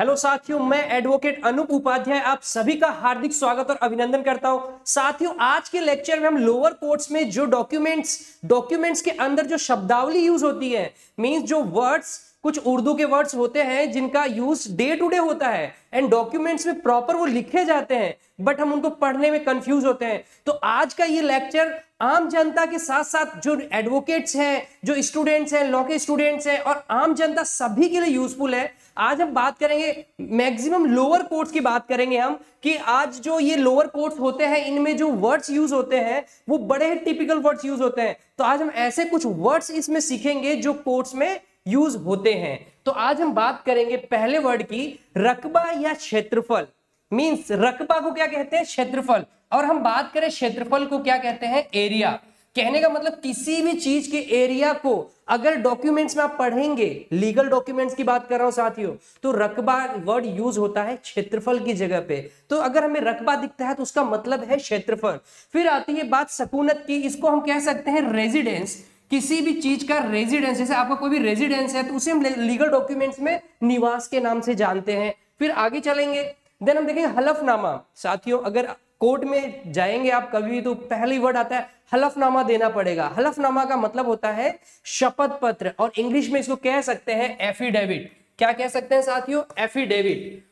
hello साथियों मैं advocate Anup Upadhyay आप सभी का हार्दिक स्वागत और अभिनंदन करता हूं साथियों आज के लेक्चर में हम लोअर कोर्ट्स में जो डॉक्यूमेंट्स डॉक्यूमेंट्स के अंदर जो शब्दावली यूज होती है मींस जो वर्ड्स कुछ उर्दू के वर्ड्स होते हैं जिनका यूज डे टू डे होता है एंड डॉक्यूमेंट्स में प्रॉपर वो लिखे जाते हैं बट हम उनको पढ़ने में कंफ्यूज होते हैं तो आज का ये लेक्चर आम जनता के साथ साथ जो एडवोकेट्स हैं जो स्टूडेंट्स हैं लॉ के स्टूडेंट्स हैं और आम जनता सभी के लिए यूजफुल है आज हम बात करेंगे मैक्सिमम लोअर कोर्ट्स की बात करेंगे हम कि आज जो ये लोअर कोर्ट्स होते हैं इनमें जो वर्ड्स यूज होते हैं वो बड़े ही टिपिकल वर्ड्स यूज होते हैं तो आज हम ऐसे कुछ वर्ड्स इसमें सीखेंगे जो कोर्ट्स में यूज होते हैं तो आज हम बात करेंगे पहले वर्ड की रकबा या क्षेत्रफल मीन्स रकबा को क्या कहते हैं क्षेत्रफल और हम बात करें क्षेत्रफल को क्या कहते हैं एरिया कहने का मतलब किसी भी चीज के एरिया को अगर डॉक्यूमेंट्स में आप पढ़ेंगे लीगल डॉक्यूमेंट्स की बात कर रहा हूं साथियों तो रकबा वर्ड यूज होता है क्षेत्रफल की जगह पे तो अगर हमें रकबा दिखता है तो उसका मतलब है क्षेत्रफल फिर आती है बात सकूनत की इसको हम कह सकते हैं रेजिडेंस किसी भी चीज का रेजिडेंस जैसे आपका कोई भी रेजिडेंस है तो उसे हम लीगल डॉक्यूमेंट्स में निवास के नाम से जानते हैं फिर आगे चलेंगे देन हम देखेंगे हलफनामा साथियों अगर कोर्ट में जाएंगे आप कभी भी तो पहली वर्ड आता है हलफनामा देना पड़ेगा हलफनामा का मतलब होता है शपथ पत्र और इंग्लिश में इसको कह सकते हैं एफिडेविट क्या कह सकते हैं साथियों एफिडेविट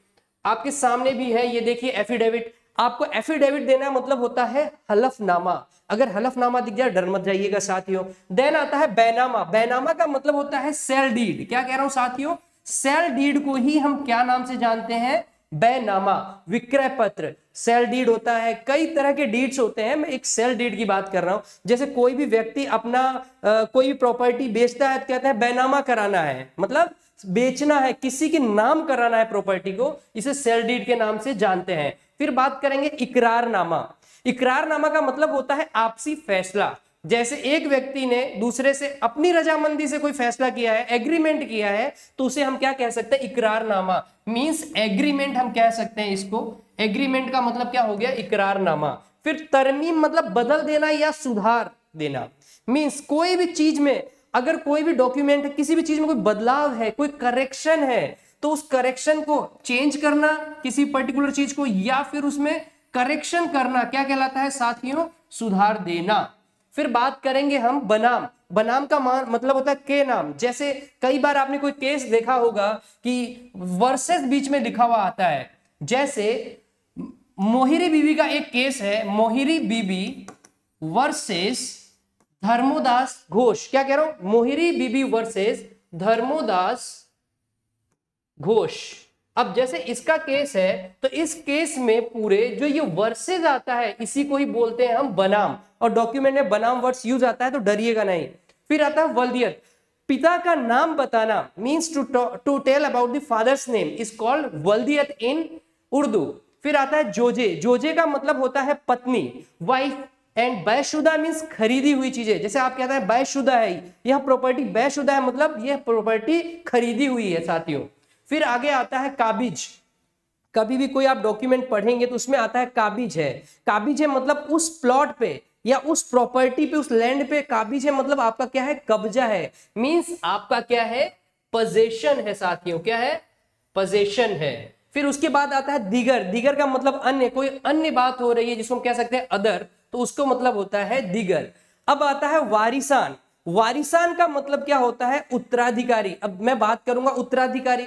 आपके सामने भी है ये देखिए एफिडेविट आपको एफिडेविट देना मतलब होता है हलफनामा अगर हलफनामा दिख जाए डर मत जाइएगा साथियों देन आता है बैनामा बैनामा का मतलब होता है सेल डीड क्या कह रहा हूं साथियों सेल डीड को ही हम क्या नाम से जानते हैं बैनामा विक्रय पत्र सेल डीड होता है कई तरह के डीड्स होते हैं मैं एक सेल डीड की बात कर रहा हूं जैसे कोई भी व्यक्ति अपना आ, कोई भी प्रॉपर्टी बेचता है तो कहते हैं बैनामा कराना है मतलब बेचना है किसी के नाम कराना है प्रॉपर्टी को इसे सेल डीड के नाम से जानते हैं फिर बात करेंगे इकरारनामा इकरारनामा का मतलब होता है आपसी फैसला जैसे एक व्यक्ति ने दूसरे से अपनी रजामंदी से कोई फैसला किया है एग्रीमेंट किया है तो उसे हम क्या कह सकते हैं इकरारनामा मींस एग्रीमेंट हम कह सकते हैं इसको एग्रीमेंट का मतलब क्या हो गया इकरारनामा फिर तरमीम मतलब बदल देना या सुधार देना मीन्स कोई भी चीज में अगर कोई भी डॉक्यूमेंट किसी भी चीज में कोई बदलाव है कोई करेक्शन है तो उस करेक्शन को चेंज करना किसी पर्टिकुलर चीज को या फिर उसमें करेक्शन करना क्या कहलाता है साथियों सुधार देना फिर बात करेंगे हम बनाम बनाम का मान मतलब होता है के नाम जैसे कई बार आपने कोई केस देखा होगा कि वर्सेस बीच में लिखा हुआ आता है जैसे मोहिरी बीबी का एक केस है मोहिरी बीबी वर्सेस धर्मोदास घोष क्या कह रहा हूं मोहिरी बीबी वर्सेस धर्मोदास घोष अब जैसे इसका केस है तो इस केस में पूरे जो ये वर्सेज आता है इसी को ही बोलते हैं हम बनाम और डॉक्यूमेंट में बनाम वर्ड्स यूज आता है तो डरिएगा नहीं फिर आता है वल्दियत पिता का नाम बताना means to to tell about father's name is called वल्दियत इन उर्दू फिर आता है जोजे जोजे का मतलब होता है पत्नी वाइफ एंड बैशुदा मीन्स खरीदी हुई चीजें जैसे आप कहते हैं बैशुदा है यह प्रॉपर्टी बैशुदा है मतलब यह प्रॉपर्टी खरीदी हुई है साथियों फिर आगे आता है काबिज कभी भी कोई आप डॉक्यूमेंट पढ़ेंगे तो उसमें आता है काबिज है काबिज है मतलब उस प्लॉट पे या उस प्रॉपर्टी पे उस लैंड पे काबिज है मतलब आपका क्या है कब्जा है मींस आपका क्या है पजेशन है साथियों क्या है पजेशन है फिर उसके बाद आता है दिगर दिगर का मतलब अन्य कोई अन्य बात हो रही है जिसको हम कह सकते हैं अदर तो उसको मतलब होता है दिगर अब आता है वारिसान वारिसान का मतलब क्या होता है उत्तराधिकारी अब मैं बात करूंगा उत्तराधिकारी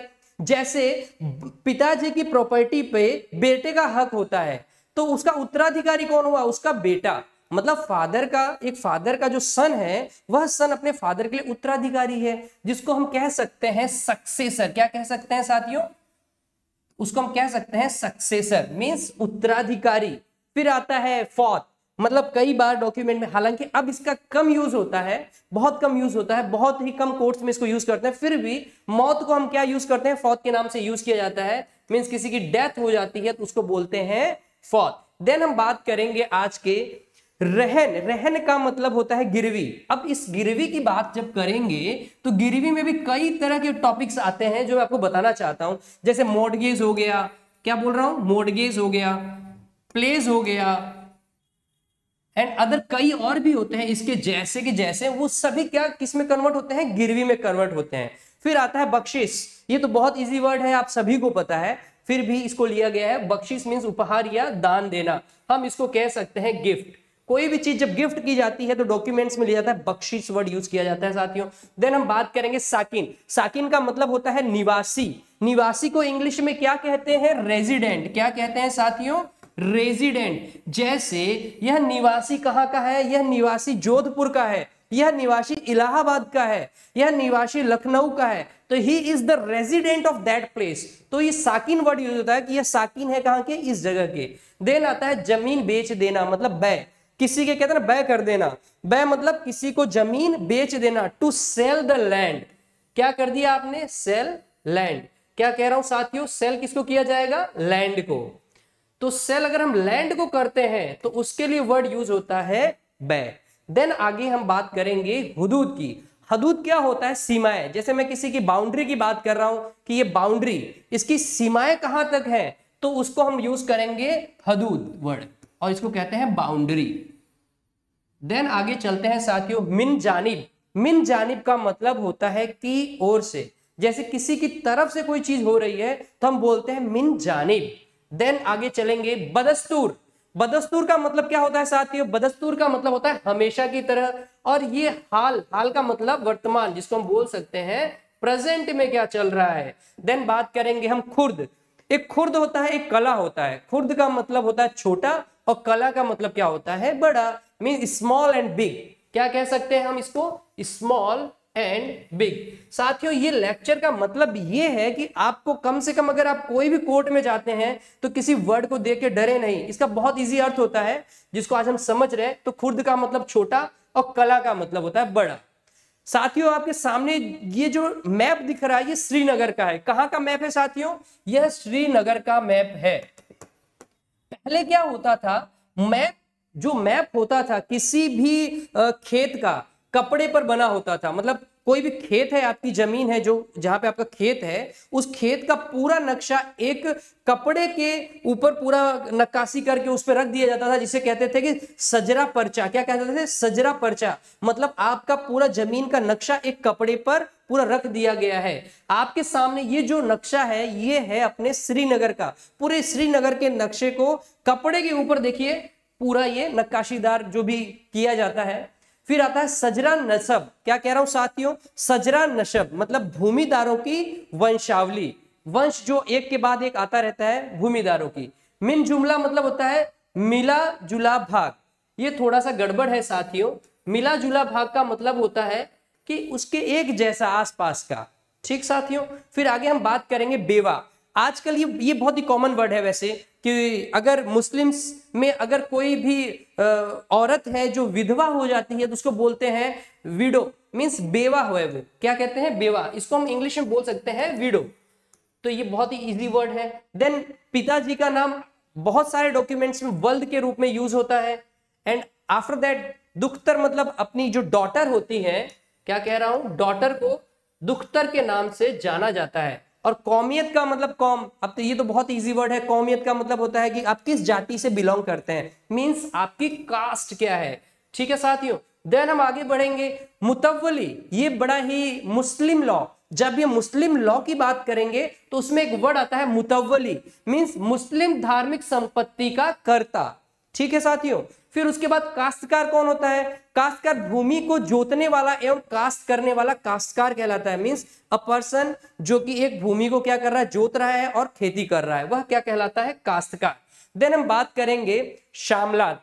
जैसे पिताजी की प्रॉपर्टी पे बेटे का हक होता है तो उसका उत्तराधिकारी कौन हुआ उसका बेटा मतलब फादर का एक फादर का जो सन है वह सन अपने फादर के लिए उत्तराधिकारी है जिसको हम कह सकते हैं सक्सेसर क्या कह सकते हैं साथियों उसको हम कह सकते हैं सक्सेसर मीन्स उत्तराधिकारी फिर आता है फौत मतलब कई बार डॉक्यूमेंट में हालांकि अब इसका कम यूज होता है बहुत कम यूज होता है बहुत ही कम कोर्ट्स में इसको यूज करते हैं फिर भी मौत को हम क्या यूज करते हैं फौत के नाम से यूज किया जाता है मीन्स किसी की डेथ हो जाती है तो उसको बोलते हैं फौत देन हम बात करेंगे आज के रहन रहन का मतलब होता है गिरवी अब इस गिरवी की बात जब करेंगे तो गिरवी में भी कई तरह के टॉपिक्स आते हैं जो मैं आपको बताना चाहता हूं जैसे मोडगेज हो गया क्या बोल रहा हूं मोडगेज हो गया प्लेज हो गया एंड अदर कई और भी होते हैं इसके जैसे के जैसे वो सभी क्या किस में कन्वर्ट होते हैं गिरवी में कन्वर्ट होते हैं फिर आता है बख्शिश ये तो बहुत इजी वर्ड है आप सभी को पता है फिर भी इसको लिया गया है बख्शिश मीन्स उपहार या दान देना हम इसको कह सकते हैं गिफ्ट कोई भी चीज जब गिफ्ट की जाती है तो डॉक्यूमेंट्स में लिया जाता है बख्शिश वर्ड यूज किया जाता है साथियों देन हम बात करेंगे साकिन साकिन का मतलब होता है निवासी निवासी को इंग्लिश में क्या कहते हैं रेजिडेंट क्या कहते हैं साथियों रेजिडेंट जैसे यह निवासी कहाँ का है यह निवासी जोधपुर का है यह निवासी इलाहाबाद का है यह निवासी लखनऊ का है तो he is the resident of that place तो ये साकिन वर्ड यूज होता है कि यह साकिन है कहाँ के इस जगह के देन आता है जमीन बेच देना मतलब बै किसी के कहते हैं बै कर देना बै मतलब किसी को जमीन बेच देना टू सेल द लैंड क्या कर दिया आपने सेल लैंड क्या कह रहा हूं साथियों सेल किसको किया जाएगा लैंड को तो सेल अगर हम लैंड को करते हैं तो उसके लिए वर्ड यूज होता है बै देन आगे हम बात करेंगे हदूद की हदूद क्या होता है सीमाएं जैसे मैं किसी की बाउंड्री की बात कर रहा हूं कि ये बाउंड्री इसकी सीमाएं कहां तक है तो उसको हम यूज करेंगे हदूद वर्ड और इसको कहते हैं बाउंड्री देन आगे चलते हैं साथियों मिन जानिब मिन जानिब का मतलब होता है की ओर से जैसे किसी की तरफ से कोई चीज हो रही है तो हम बोलते हैं मिन जानिब देन आगे चलेंगे बदस्तूर बदस्तूर का मतलब क्या होता है साथियों बदस्तूर का मतलब होता है हमेशा की तरह और ये हाल हाल का मतलब वर्तमान जिसको हम बोल सकते हैं प्रेजेंट में क्या चल रहा है देन बात करेंगे हम खुर्द एक खुर्द होता है एक कला होता है खुर्द का मतलब होता है छोटा और कला का मतलब क्या होता है बड़ा मीन स्मॉल एंड बिग क्या कह सकते हैं हम इसको स्मॉल एंड बिग साथियों ये लेक्चर का मतलब ये है कि आपको कम से कम अगर आप कोई भी कोर्ट में जाते हैं तो किसी वर्ड को देख के डरे नहीं इसका बहुत इजी अर्थ होता है जिसको आज हम समझ रहे हैं तो खुर्द का मतलब छोटा और कला का मतलब होता है बड़ा साथियों आपके सामने ये जो मैप दिख रहा है ये श्रीनगर का है कहाँ का मैप है साथियों यह श्रीनगर का मैप है पहले क्या होता था मैप जो मैप होता था किसी भी खेत का कपड़े पर बना होता था मतलब कोई भी खेत है आपकी जमीन है जो जहां पे आपका खेत है उस खेत का पूरा नक्शा एक कपड़े के ऊपर पूरा नक्काशी करके उस पर रख दिया जाता था जिसे कहते थे कि सजरा पर्चा क्या कहते थे सजरा पर्चा मतलब आपका पूरा जमीन का नक्शा एक कपड़े पर पूरा रख दिया गया है आपके सामने ये जो नक्शा है ये है अपने श्रीनगर का पूरे श्रीनगर के नक्शे को कपड़े के ऊपर देखिए पूरा ये नक्काशीदार जो भी किया जाता है फिर आता है सजरा नसब क्या कह रहा हूं साथियों सजरा नशब मतलब भूमिदारों की वंशावली वंश जो एक के बाद एक आता रहता है भूमिदारों की मिन जुमला मतलब होता है मिला जुला भाग ये थोड़ा सा गड़बड़ है साथियों मिला जुला भाग का मतलब होता है कि उसके एक जैसा आसपास का ठीक साथियों फिर आगे हम बात करेंगे बेवा आजकल ये ये बहुत ही कॉमन वर्ड है वैसे कि अगर मुस्लिम्स में अगर कोई भी औरत है जो विधवा हो जाती है तो उसको बोलते हैं विडो मीन्स बेवा हुए वे क्या कहते हैं बेवा इसको हम इंग्लिश में बोल सकते हैं विडो तो ये बहुत ही इजी वर्ड है देन पिताजी का नाम बहुत सारे डॉक्यूमेंट्स में वर्ल्ड के रूप में यूज होता है एंड आफ्टर दैट दुख्तर मतलब अपनी जो डॉटर होती है क्या कह रहा हूं डॉटर को दुख्तर के नाम से जाना जाता है और कौमियत का मतलब कौम अब तो ये तो बहुत इजी वर्ड है कौमियत का मतलब होता है कि आप किस जाति से बिलोंग करते हैं मींस आपकी कास्ट क्या है ठीक है साथियों देन हम आगे बढ़ेंगे मुतवली ये बड़ा ही मुस्लिम लॉ जब ये मुस्लिम लॉ की बात करेंगे तो उसमें एक वर्ड आता है मुतवली मीन्स मुस्लिम धार्मिक संपत्ति का कर्ता ठीक है साथियों फिर उसके बाद काश्तकार कौन होता है काश्तकार भूमि को जोतने वाला एवं काश्त करने वाला काश्तकार कहलाता है मीन्स अ पर्सन जो कि एक भूमि को क्या कर रहा है जोत रहा है और खेती कर रहा है वह क्या कहलाता है काश्तकार देन हम बात करेंगे शामलाद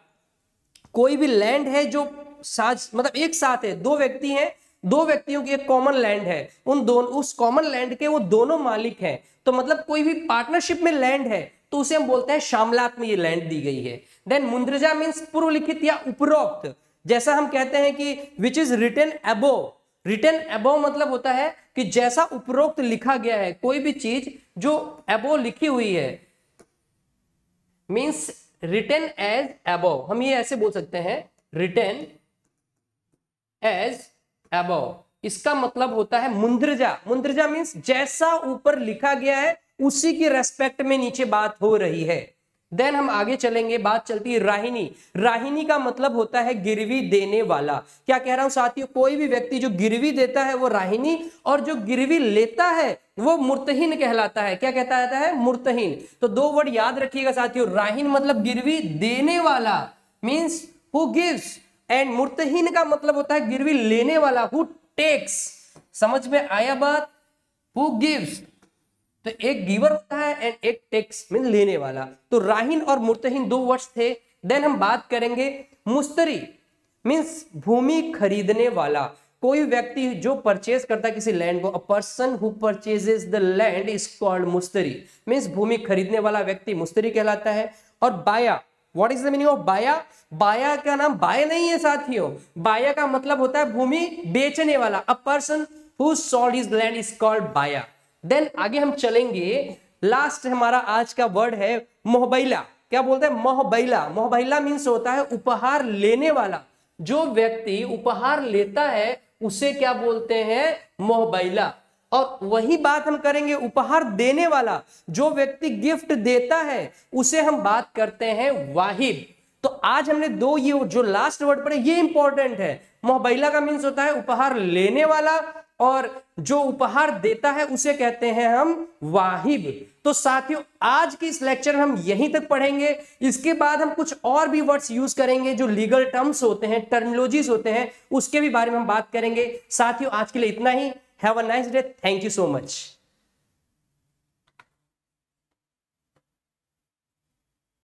कोई भी लैंड है जो साज मतलब एक साथ है दो व्यक्ति हैं दो व्यक्तियों की एक कॉमन लैंड है उन दोनों उस कॉमन लैंड के वो दोनों मालिक हैं तो मतलब कोई भी पार्टनरशिप में लैंड है तो उसे हम बोलते हैं शामलात में ये लैंड दी गई है देन मुंद्रजा मीन्स पूर्व लिखित या उपरोक्त जैसा हम कहते हैं कि which is written above written above मतलब होता है कि जैसा उपरोक्त लिखा गया है कोई भी चीज जो एबो लिखी हुई है मीन्स रिटेन एज एबो हम ये ऐसे बोल सकते हैं रिटेन एज एबो इसका मतलब होता है मुंद्रजा मुंद्रजा मीन्स जैसा ऊपर लिखा गया है उसी की रेस्पेक्ट में नीचे बात हो रही है देन हम आगे चलेंगे बात चलती है राहिनी राहिनी का मतलब होता है गिरवी देने वाला क्या कह रहा हूं साथियों कोई भी व्यक्ति जो गिरवी देता है वो राहिनी और जो गिरवी लेता है वो मूर्तहीन कहलाता है क्या कहता रहता है मूर्तहीन तो दो वर्ड याद रखिएगा साथियों राहिन मतलब गिरवी देने वाला मीन्स हु गिव्स एंड मूर्तहीन का मतलब होता है गिरवी लेने वाला हु टेक्स समझ में आया बात हु गिव्स तो एक गिवर होता है एंड एक टेक्स मीन लेने वाला तो राहिन और मुर्तहीन दो वर्ड्स थे देन हम बात करेंगे मुस्तरी मीन्स भूमि खरीदने वाला कोई व्यक्ति जो परचेज करता किसी लैंड को a person who purchases the land is called मुस्तरी मीन्स भूमि खरीदने वाला व्यक्ति मुस्तरी कहलाता है और बाया what is the meaning of बाया बाया का नाम बाय नहीं है साथियों बाया का मतलब होता है भूमि बेचने वाला a person who sold his land is called बाया देन आगे हम चलेंगे लास्ट हमारा आज का वर्ड है मोहबैला क्या बोलते हैं मोहबैला मोहबैला मीन्स होता है उपहार लेने वाला जो व्यक्ति उपहार लेता है उसे क्या बोलते हैं मोहबैला और वही बात हम करेंगे उपहार देने वाला जो व्यक्ति गिफ्ट देता है उसे हम बात करते हैं वाहिब तो आज हमने दो ये जो लास्ट वर्ड पढ़े ये इंपॉर्टेंट है मोहबैला का मीन्स होता है उपहार लेने वाला और जो उपहार देता है उसे कहते हैं हम वाहिब तो साथियों आज की इस लेक्चर में हम यहीं तक पढ़ेंगे इसके बाद हम कुछ और भी वर्ड्स यूज करेंगे जो लीगल टर्म्स होते हैं टर्मिनोलॉजीज होते हैं उसके भी बारे में हम बात करेंगे साथियों आज के लिए इतना ही have a nice day thank you so much